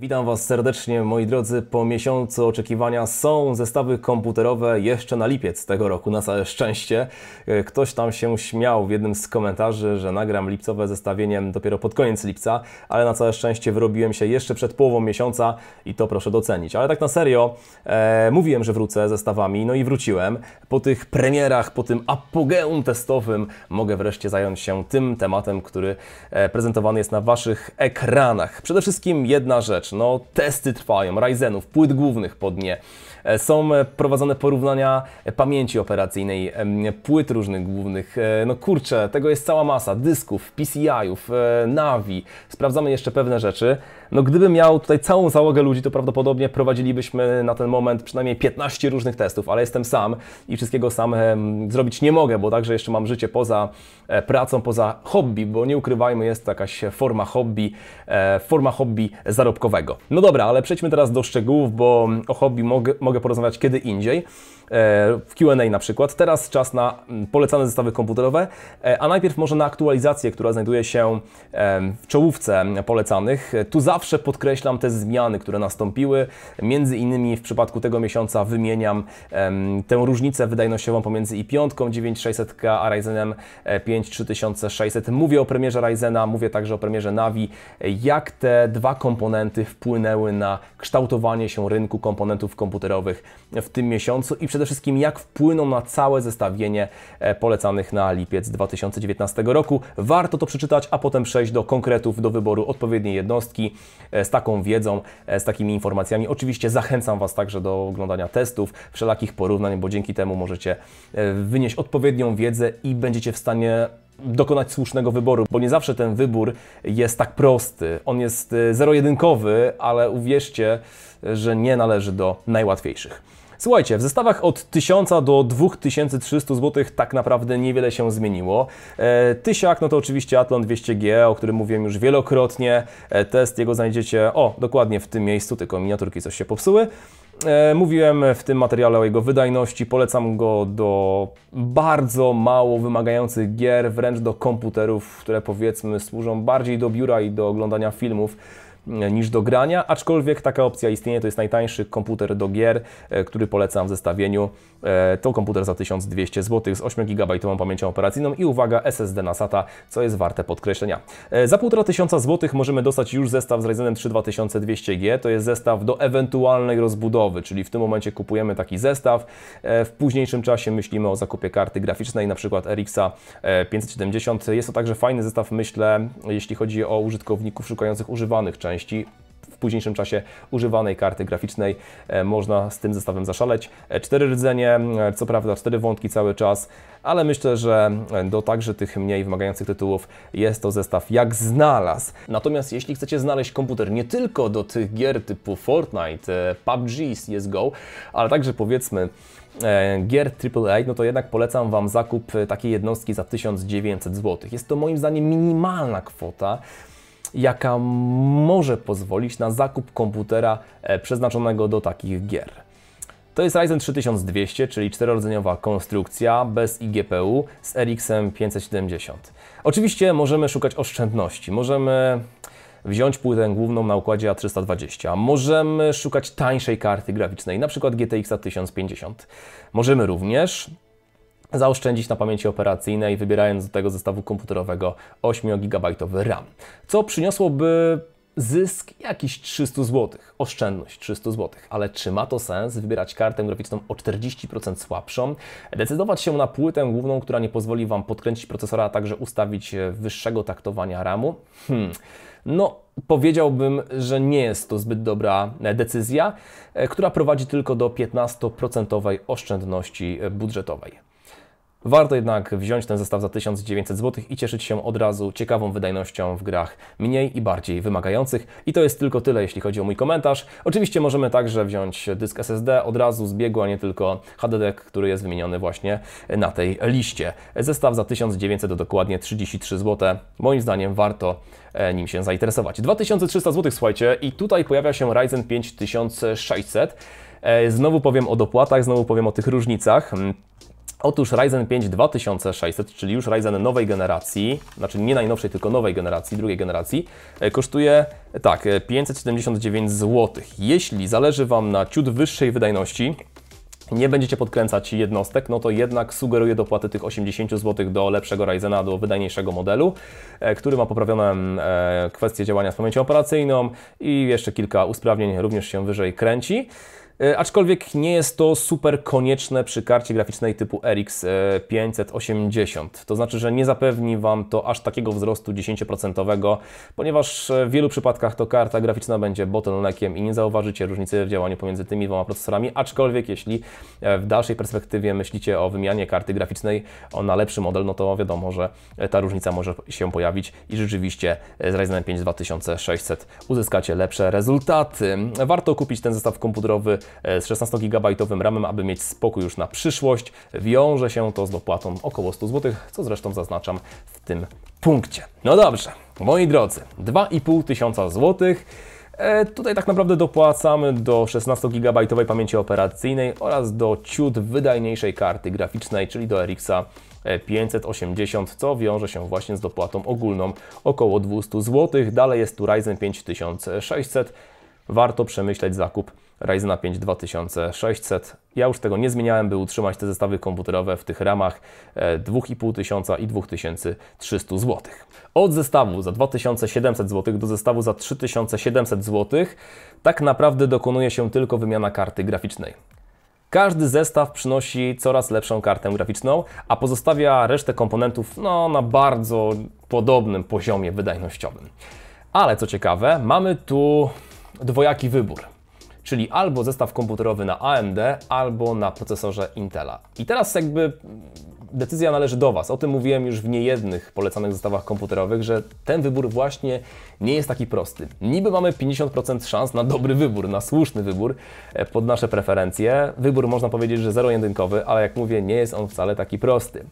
Witam Was serdecznie, moi drodzy. Po miesiącu oczekiwania są zestawy komputerowe jeszcze na lipiec tego roku, na całe szczęście. E, ktoś tam się śmiał w jednym z komentarzy, że nagram lipcowe zestawienie dopiero pod koniec lipca, ale na całe szczęście wyrobiłem się jeszcze przed połową miesiąca i to proszę docenić. Ale tak na serio, e, mówiłem, że wrócę zestawami, no i wróciłem. Po tych premierach, po tym apogeum testowym mogę wreszcie zająć się tym tematem, który e, prezentowany jest na Waszych ekranach. Przede wszystkim jedna rzecz rzecz. No, testy trwają, Ryzenów, płyt głównych pod nie. E, są e, prowadzone porównania e, pamięci operacyjnej, płyt różnych głównych. No kurczę, tego jest cała masa. Dysków, PCI-ów, Navi. Sprawdzamy jeszcze pewne rzeczy no gdybym miał tutaj całą załogę ludzi, to prawdopodobnie prowadzilibyśmy na ten moment przynajmniej 15 różnych testów, ale jestem sam i wszystkiego sam zrobić nie mogę, bo także jeszcze mam życie poza e, pracą, poza hobby, bo nie ukrywajmy, jest to jakaś forma hobby, e, forma hobby zarobkowego. No dobra, ale przejdźmy teraz do szczegółów, bo o hobby mogę, mogę porozmawiać kiedy indziej, e, w Q&A na przykład. Teraz czas na polecane zestawy komputerowe, a najpierw może na aktualizację, która znajduje się w czołówce polecanych. Tu zawsze zawsze podkreślam te zmiany, które nastąpiły. Między innymi w przypadku tego miesiąca wymieniam em, tę różnicę wydajnościową pomiędzy i5 9600K a Ryzenem 5 e, 3600. Mówię o premierze Ryzena, mówię także o premierze Navi. Jak te dwa komponenty wpłynęły na kształtowanie się rynku komponentów komputerowych w tym miesiącu i przede wszystkim jak wpłyną na całe zestawienie e, polecanych na lipiec 2019 roku. Warto to przeczytać, a potem przejść do konkretów, do wyboru odpowiedniej jednostki E, z taką wiedzą, e, z takimi informacjami. Oczywiście zachęcam Was także do oglądania testów, wszelakich porównań, bo dzięki temu możecie e, wynieść odpowiednią wiedzę i będziecie w stanie dokonać słusznego wyboru, bo nie zawsze ten wybór jest tak prosty. On jest zero-jedynkowy, ale uwierzcie, że nie należy do najłatwiejszych. Słuchajcie, w zestawach od 1000 do 2300 zł tak naprawdę niewiele się zmieniło. E, tysiak, no to oczywiście Athlon 200G, o którym mówiłem już wielokrotnie. E, test jego znajdziecie, o, dokładnie w tym miejscu, tylko miniaturki coś się popsuły. E, mówiłem w tym materiale o jego wydajności, polecam go do bardzo mało wymagających gier, wręcz do komputerów, które powiedzmy służą bardziej do biura i do oglądania filmów niż do grania, aczkolwiek taka opcja istnieje, to jest najtańszy komputer do gier, e, który polecam w zestawieniu. E, to komputer za 1200 zł z 8 GB pamięcią operacyjną i uwaga SSD na SATA, co jest warte podkreślenia. E, za 1500 zł możemy dostać już zestaw z Ryzenem 3200G, to jest zestaw do ewentualnej rozbudowy, czyli w tym momencie kupujemy taki zestaw, w późniejszym czasie myślimy o zakupie karty graficznej, na przykład RXa 570. Jest to także fajny zestaw, myślę, jeśli chodzi o użytkowników szukających używanych części części w późniejszym czasie używanej karty graficznej. E, można z tym zestawem zaszaleć. E, cztery rdzenie, e, co prawda cztery wątki cały czas, ale myślę, że do także tych mniej wymagających tytułów jest to zestaw jak znalazł. Natomiast jeśli chcecie znaleźć komputer nie tylko do tych gier typu Fortnite, PUBG, CSGO, ale także powiedzmy gier AAA, no to jednak polecam Wam zakup takiej jednostki za 1900 zł. Jest to moim zdaniem minimalna kwota, jaka może pozwolić na zakup komputera e, przeznaczonego do takich gier. To jest Ryzen 3200, czyli czterordzeniowa konstrukcja bez iGPU z RX 570. Oczywiście możemy szukać oszczędności, możemy wziąć płytę główną na układzie A320. Możemy szukać tańszej karty graficznej, na przykład GTX 1050. Możemy również zaoszczędzić na pamięci operacyjnej, wybierając do tego zestawu komputerowego 8 GB RAM, co przyniosłoby zysk jakiś 300 zł, oszczędność 300 zł, ale czy ma to sens wybierać kartę graficzną o 40% słabszą, decydować się na płytę główną, która nie pozwoli Wam podkręcić procesora, a także ustawić wyższego taktowania RAMu? Hmm. No, powiedziałbym, że nie jest to zbyt dobra e, decyzja, e, która prowadzi tylko do 15% oszczędności e, budżetowej. Warto jednak wziąć ten zestaw za 1900 zł i cieszyć się od razu ciekawą wydajnością w grach mniej i bardziej wymagających. I to jest tylko tyle, jeśli chodzi o mój komentarz. Oczywiście możemy także wziąć dysk SSD od razu z biegu, a nie tylko HDD, który jest wymieniony właśnie na tej liście. Zestaw za 1900 to dokładnie 33 zł. Moim zdaniem warto e, nim się zainteresować. 2300 zł, słuchajcie, i tutaj pojawia się Ryzen 5600. E, znowu powiem o dopłatach, znowu powiem o tych różnicach. Otóż Ryzen 5 2600, czyli już Ryzen nowej generacji, znaczy nie najnowszej, tylko nowej generacji, drugiej generacji, e, kosztuje tak 579 e, zł. Jeśli zależy Wam na ciut wyższej wydajności, nie będziecie podkręcać jednostek, no to jednak sugeruję dopłatę tych 80 zł do lepszego Ryzena, do wydajniejszego modelu, e, który ma poprawioną kwestię działania z pamięcią operacyjną i jeszcze kilka usprawnień również się wyżej kręci. E, aczkolwiek nie jest to super konieczne przy karcie graficznej typu RX 580. E, to znaczy, że nie zapewni Wam to aż takiego wzrostu 10%, ponieważ w wielu przypadkach to karta graficzna będzie bottleneckiem i nie zauważycie różnicy w działaniu pomiędzy tymi dwoma procesorami, aczkolwiek jeśli e, w dalszej perspektywie myślicie o wymianie karty graficznej na lepszy model, no to wiadomo, że ta różnica może się pojawić i rzeczywiście z Ryzenem 5 2600 uzyskacie lepsze rezultaty. Warto kupić ten zestaw komputerowy E, z 16GB RAMem, aby mieć spokój już na przyszłość. Wiąże się to z dopłatą około 100 zł, co zresztą zaznaczam w tym punkcie. No dobrze, moi drodzy, 2,5 tysiąca złotych. E, tutaj tak naprawdę dopłacamy do 16GB pamięci operacyjnej oraz do ciut wydajniejszej karty graficznej, czyli do RX'a 580, e, co wiąże się właśnie z dopłatą ogólną około 200 zł. Dalej jest tu Ryzen 5600. Warto przemyśleć zakup Ryzena 5 2600. Ja już tego nie zmieniałem, by utrzymać te zestawy komputerowe w tych ramach 2500 e, i 2300 zł. Od zestawu za 2700 zł do zestawu za 3700 zł tak naprawdę dokonuje się tylko wymiana karty graficznej. Każdy zestaw przynosi coraz lepszą kartę graficzną, a pozostawia resztę komponentów no, na bardzo podobnym poziomie wydajnościowym. Ale co ciekawe, mamy tu dwojaki wybór czyli albo zestaw komputerowy na AMD, albo na procesorze Intela. I teraz jakby decyzja należy do Was. O tym mówiłem już w niejednych polecanych zestawach komputerowych, że ten wybór właśnie nie jest taki prosty. Niby mamy 50% szans na dobry wybór, na słuszny wybór e, pod nasze preferencje. Wybór można powiedzieć, że zero-jedynkowy, ale jak mówię, nie jest on wcale taki prosty.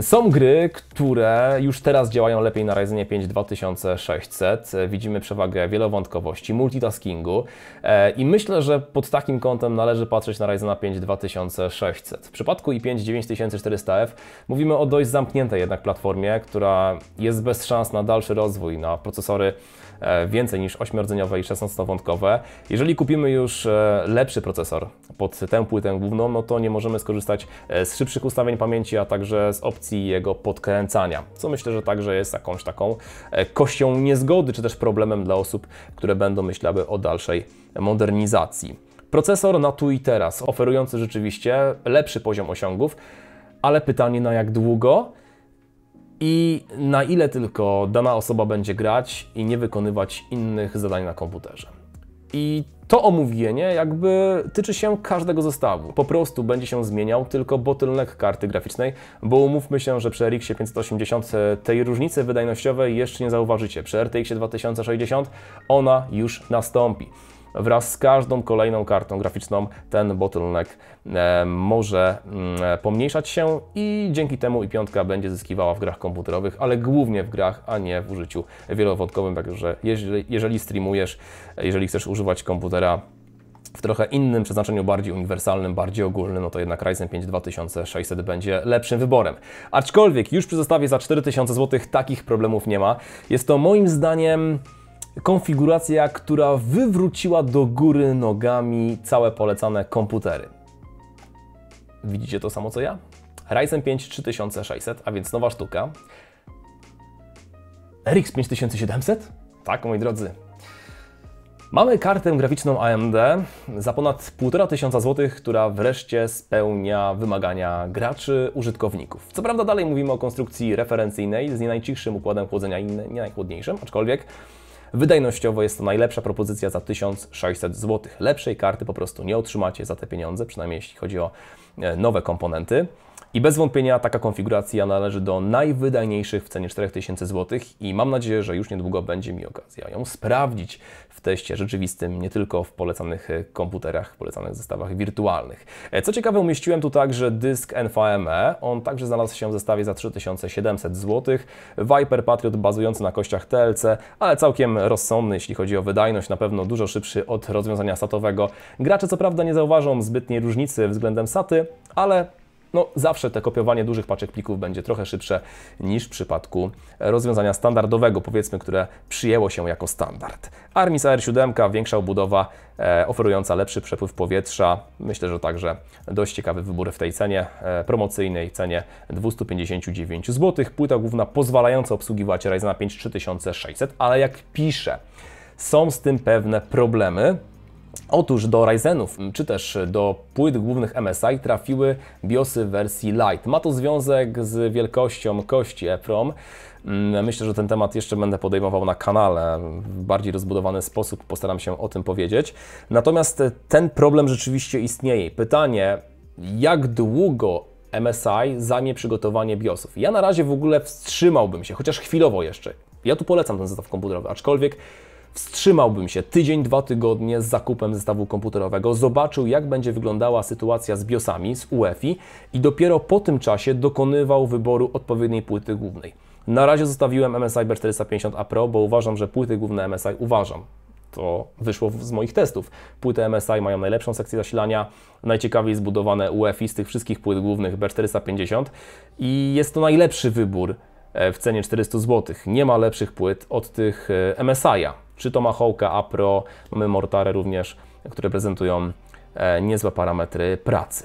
Są gry, które już teraz działają lepiej na Ryzenie 5 2600. Widzimy przewagę wielowątkowości, multitaskingu e, i myślę, że pod takim kątem należy patrzeć na Ryzena 5 2600. W przypadku i5 9400F mówimy o dość zamkniętej jednak platformie, która jest bez szans na dalszy rozwój, na procesory E, więcej niż 8-rdzeniowe i 16-wątkowe. Jeżeli kupimy już e, lepszy procesor pod tę płytę główną, no to nie możemy skorzystać e, z szybszych ustawień pamięci, a także z opcji jego podkręcania, co myślę, że także jest jakąś taką kością niezgody, czy też problemem dla osób, które będą myślały o dalszej modernizacji. Procesor na tu i teraz, oferujący rzeczywiście lepszy poziom osiągów, ale pytanie na jak długo? i na ile tylko dana osoba będzie grać i nie wykonywać innych zadań na komputerze. I to omówienie jakby tyczy się każdego zestawu. Po prostu będzie się zmieniał tylko bottleneck karty graficznej, bo umówmy się, że przy RX 580 e, tej różnicy wydajnościowej jeszcze nie zauważycie. Przy RTX 2060 ona już nastąpi wraz z każdą kolejną kartą graficzną ten bottleneck e, może mm, e, pomniejszać się i dzięki temu i piątka będzie zyskiwała w grach komputerowych, ale głównie w grach, a nie w użyciu wielowątkowym, także jeżeli, streamujesz, jeżeli chcesz używać komputera w trochę innym przeznaczeniu, bardziej uniwersalnym, bardziej ogólnym, no to jednak Ryzen 5 2600 będzie lepszym wyborem. Aczkolwiek już przy zestawie za 4000 zł takich problemów nie ma. Jest to moim zdaniem konfiguracja, która wywróciła do góry nogami całe polecane komputery. Widzicie to samo co ja? Ryzen 5 3600, a więc nowa sztuka. RX 5700? Tak, moi drodzy. Mamy kartę graficzną AMD za ponad 1,5 tysiąca złotych, która wreszcie spełnia wymagania graczy, użytkowników. Co prawda dalej mówimy o konstrukcji referencyjnej z nie najcichszym układem chłodzenia i nie najchłodniejszym, aczkolwiek Wydajnościowo jest to najlepsza propozycja za 1600 zł. Lepszej karty po prostu nie otrzymacie za te pieniądze, przynajmniej jeśli chodzi o e, nowe komponenty. I bez wątpienia taka konfiguracja należy do najwydajniejszych w cenie 4000 zł i mam nadzieję, że już niedługo będzie mi okazja ją sprawdzić w teście rzeczywistym, nie tylko w polecanych e, komputerach, polecanych zestawach wirtualnych. E, co ciekawe, umieściłem tu także dysk NVMe. On także znalazł się w zestawie za 3700 zł. Viper Patriot bazujący na kościach TLC, ale całkiem rozsądny, jeśli chodzi o wydajność, na pewno dużo szybszy od rozwiązania satowego. Gracze co prawda nie zauważą zbytniej różnicy względem saty, ale no zawsze te kopiowanie dużych paczek plików będzie trochę szybsze niż w przypadku rozwiązania standardowego, powiedzmy, które przyjęło się jako standard. Armis AR7, większa obudowa e, oferująca lepszy przepływ powietrza, myślę, że także dość ciekawy wybór w tej cenie e, promocyjnej, cenie 259 zł. Płyta główna pozwalająca obsługiwać Ryzena 5 3600, ale jak pisze, są z tym pewne problemy, Otóż do Ryzenów, czy też do płyt głównych MSI trafiły BIOSy wersji Lite. Ma to związek z wielkością kości EPROM. Mm, myślę, że ten temat jeszcze będę podejmował na kanale w bardziej rozbudowany sposób, postaram się o tym powiedzieć. Natomiast ten problem rzeczywiście istnieje. Pytanie, jak długo MSI zajmie przygotowanie BIOSów? Ja na razie w ogóle wstrzymałbym się, chociaż chwilowo jeszcze. Ja tu polecam ten zestaw komputerowy, aczkolwiek wstrzymałbym się tydzień, dwa tygodnie z zakupem zestawu komputerowego, zobaczył jak będzie wyglądała sytuacja z BIOSami, z UEFI i dopiero po tym czasie dokonywał wyboru odpowiedniej płyty głównej. Na razie zostawiłem MSI B450 A Pro, bo uważam, że płyty główne MSI uważam, to wyszło z moich testów. Płyty MSI mają najlepszą sekcję zasilania, najciekawiej zbudowane UEFI z tych wszystkich płyt głównych B450 i jest to najlepszy wybór e, w cenie 400 zł. Nie ma lepszych płyt od tych e, MSI-a czy to a Apro, mamy Mortare również, które prezentują e, niezłe parametry pracy.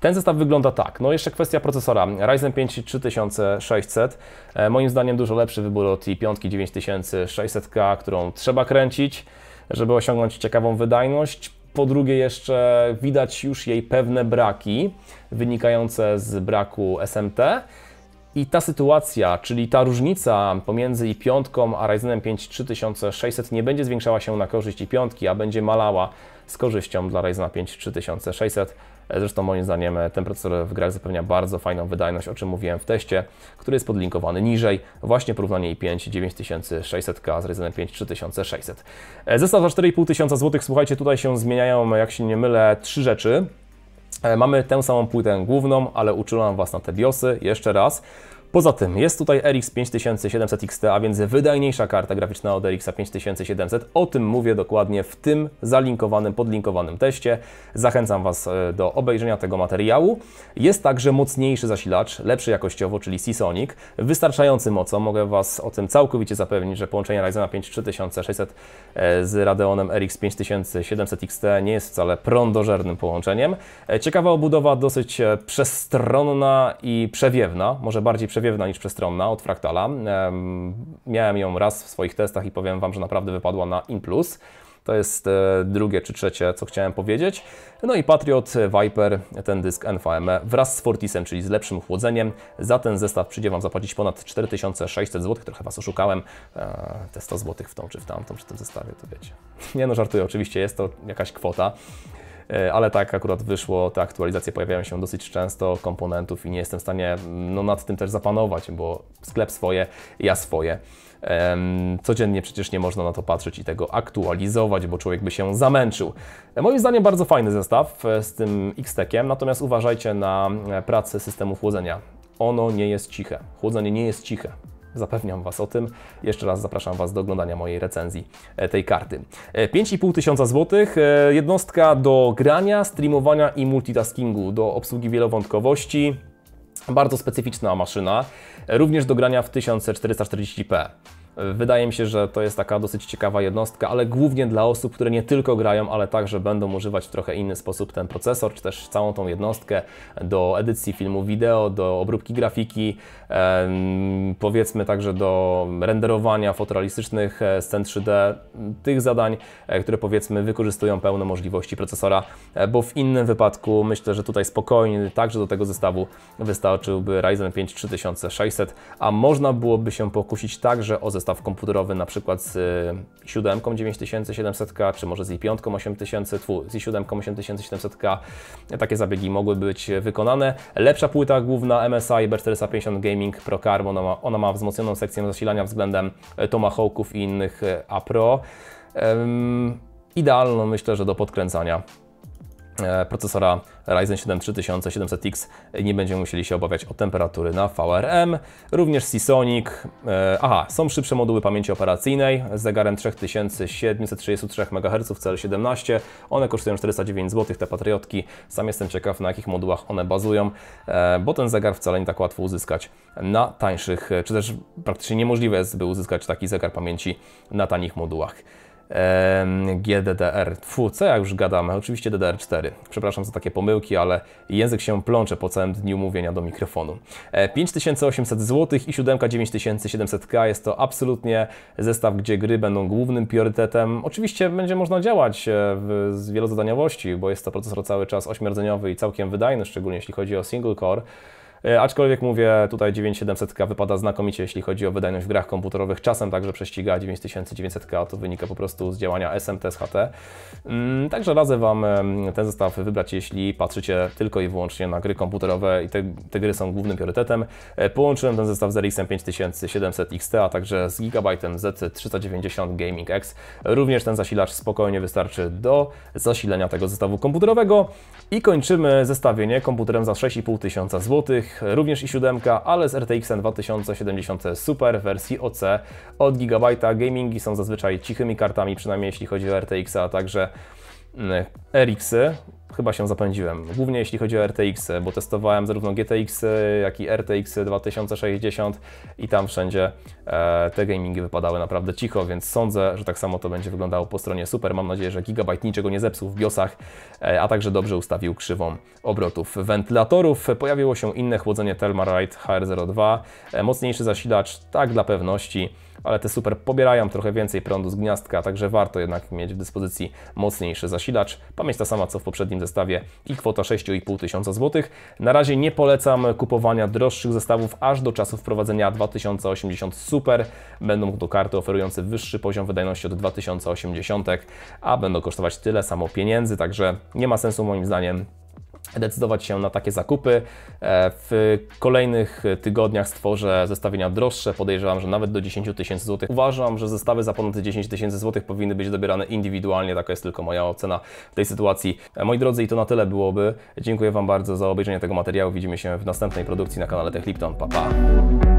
Ten zestaw wygląda tak. No jeszcze kwestia procesora. Ryzen 5 3600. E, moim zdaniem dużo lepszy wybór od i 5 9600K, którą trzeba kręcić, żeby osiągnąć ciekawą wydajność. Po drugie jeszcze widać już jej pewne braki wynikające z braku SMT. I ta sytuacja, czyli ta różnica pomiędzy i piątką a Ryzenem 5 3600 nie będzie zwiększała się na korzyść i piątki, a będzie malała z korzyścią dla Ryzena 5 3600. Zresztą moim zdaniem ten procesor w grach zapewnia bardzo fajną wydajność, o czym mówiłem w teście, który jest podlinkowany niżej. Właśnie porównanie i5 9600K z Ryzenem 5 3600. Zestaw za 4500 zł, słuchajcie, tutaj się zmieniają, jak się nie mylę, trzy rzeczy. E, mamy tę samą płytę główną, ale uczulam Was na te diosy. Jeszcze raz. Poza tym jest tutaj RX 5700 XT, a więc wydajniejsza karta graficzna od RX 5700. O tym mówię dokładnie w tym zalinkowanym, podlinkowanym teście. Zachęcam Was e, do obejrzenia tego materiału. Jest także mocniejszy zasilacz, lepszy jakościowo, czyli Seasonic, wystarczający mocą. Mogę Was o tym całkowicie zapewnić, że połączenie Ryzena 5 3600 e, z Radeonem RX 5700 XT nie jest wcale prądożernym połączeniem. E, ciekawa obudowa, dosyć przestronna i przewiewna, może bardziej przewiewna przewiewna niż przestronna od fraktala. Miałem ją raz w swoich testach i powiem Wam, że naprawdę wypadła na in+. To jest e, drugie czy trzecie, co chciałem powiedzieć. No i Patriot Viper, ten dysk NVMe wraz z Fortisem, czyli z lepszym chłodzeniem. Za ten zestaw przyjdzie Wam zapłacić ponad 4600 zł. Trochę Was oszukałem. Te 100 zł w tą czy w tamtą, czy w tym zestawie, to wiecie. Nie no, żartuję. Oczywiście jest to jakaś kwota. E, ale tak akurat wyszło, te aktualizacje pojawiają się dosyć często komponentów i nie jestem w stanie no, nad tym też zapanować, bo sklep swoje, ja swoje. Codziennie przecież nie można na to patrzeć i tego aktualizować, bo człowiek by się zamęczył. E, moim zdaniem bardzo fajny zestaw e, z tym X-Tekiem, natomiast uważajcie na pracę systemu chłodzenia. Ono nie jest ciche. Chłodzenie nie jest ciche. Zapewniam Was o tym. Jeszcze raz zapraszam Was do oglądania mojej recenzji e, tej karty. 5,5 e, tysiąca złotych, e, jednostka do grania, streamowania i multitaskingu, do obsługi wielowątkowości. Bardzo specyficzna maszyna, również do grania w 1440p. Wydaje mi się, że to jest taka dosyć ciekawa jednostka, ale głównie dla osób, które nie tylko grają, ale także będą używać w trochę inny sposób ten procesor, czy też całą tą jednostkę do edycji filmu wideo, do obróbki grafiki, powiedzmy także do renderowania fotorealistycznych e, scen 3D, tych zadań, e, które powiedzmy wykorzystują pełne możliwości procesora, e, bo w innym wypadku myślę, że tutaj spokojnie także do tego zestawu wystarczyłby Ryzen 5 3600, a można byłoby się pokusić także o zestaw zestaw komputerowy na przykład z 7 y, 9700, czy może z i5 8000, z i7 8700, takie zabiegi mogły być y, wykonane. Lepsza płyta główna MSI B450 Gaming Pro Carbon, ona ma, ona ma wzmocnioną sekcję zasilania względem y, Tomahawków i innych A Pro. Um, idealną myślę, że do podkręcania E, procesora Ryzen 7 3700X nie będziemy musieli się obawiać o temperatury na VRM. Również Seasonic, e, aha, są szybsze moduły pamięci operacyjnej z zegarem 3733 MHz CL17. One kosztują 409 zł, te Patriotki. Sam jestem ciekaw na jakich modułach one bazują, e, bo ten zegar wcale nie tak łatwo uzyskać na tańszych, czy też praktycznie niemożliwe jest, by uzyskać taki zegar pamięci na tanich modułach. GDDR, 2 co ja już gadamy, oczywiście DDR4. Przepraszam za takie pomyłki, ale język się plącze po całym dniu mówienia do mikrofonu. 5800 e, zł i 7 9700K jest to absolutnie zestaw, gdzie gry będą głównym priorytetem. Oczywiście będzie można działać e, w, z wielozadaniowości, bo jest to procesor cały czas ośmierdzeniowy i całkiem wydajny, szczególnie jeśli chodzi o single core. E, aczkolwiek mówię, tutaj 9700K wypada znakomicie, jeśli chodzi o wydajność w grach komputerowych. Czasem także prześciga 9900K, to wynika po prostu z działania SMT, ht mm, Także radzę Wam ten zestaw wybrać, jeśli patrzycie tylko i wyłącznie na gry komputerowe i te, te gry są głównym priorytetem. E, połączyłem ten zestaw z RX 5700 XT, a także z Gigabytem Z390 Gaming X. Również ten zasilacz spokojnie wystarczy do zasilenia tego zestawu komputerowego. I kończymy zestawienie komputerem za 6500 zł również i 7, ale z RTX 2070 Super w wersji OC. Od Gigabyte'a gamingi są zazwyczaj cichymi kartami, przynajmniej jeśli chodzi o RTX, a także E, RX-y, chyba się zapędziłem. Głównie jeśli chodzi o RTX, bo testowałem zarówno GTX, jak i RTX 2060 i tam wszędzie e, te gamingi wypadały naprawdę cicho, więc sądzę, że tak samo to będzie wyglądało po stronie Super. Mam nadzieję, że Gigabyte niczego nie zepsuł w BIOSach, e, a także dobrze ustawił krzywą obrotów wentylatorów. Pojawiło się inne chłodzenie Telmarite HR02, mocniejszy zasilacz, tak dla pewności ale te super pobierają trochę więcej prądu z gniazdka, także warto jednak mieć w dyspozycji mocniejszy zasilacz. Pamięć ta sama co w poprzednim zestawie i kwota 6,5 tysiąca złotych. Na razie nie polecam kupowania droższych zestawów aż do czasu wprowadzenia 2080 Super. Będą to karty oferujące wyższy poziom wydajności od 2080, a będą kosztować tyle samo pieniędzy, także nie ma sensu moim zdaniem decydować się na takie zakupy. E, w kolejnych tygodniach stworzę zestawienia droższe, podejrzewam, że nawet do 10 tysięcy złotych. Uważam, że zestawy za ponad 10 tysięcy złotych powinny być dobierane indywidualnie, taka jest tylko moja ocena w tej sytuacji. E, moi drodzy, i to na tyle byłoby. Dziękuję Wam bardzo za obejrzenie tego materiału. Widzimy się w następnej produkcji na kanale Techlipton. Pa, pa!